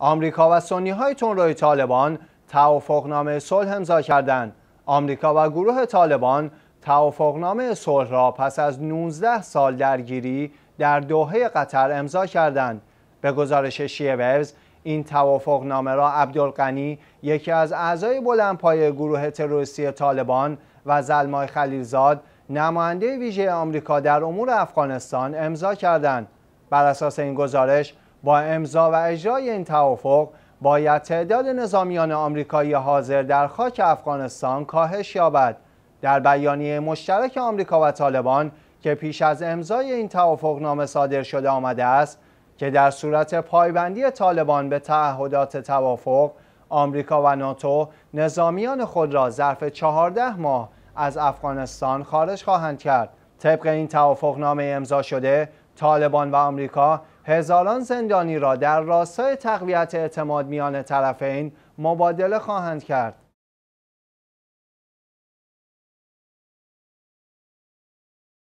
آمریکا و سنی های روی طالبان توافقنامه صلح امضا کردند. آمریکا و گروه طالبان توافقنامه صلح را پس از 19 سال درگیری در دوحه قطر امضا کردند. به گزارش ورز این توافقنامه را عبدالقنی یکی از اعضای بلندپایه گروه تروریستی طالبان و زلمای خلیلزاد نماینده ویژه آمریکا در امور افغانستان امضا کردند. بر اساس این گزارش با امضا و اجرای این توافق باید تعداد نظامیان آمریکایی حاضر در خاک افغانستان کاهش یابد در بیانیه مشترک آمریکا و طالبان که پیش از امضای این توافق نام صادر شده آمده است که در صورت پایبندی طالبان به تعهدات توافق آمریکا و ناتو نظامیان خود را ظرف 14 ماه از افغانستان خارج خواهند کرد طبق این توافقنامه امضا شده طالبان و آمریکا هزاران زندانی را در راستای تقویت اعتماد میان طرفین مبادله خواهند کرد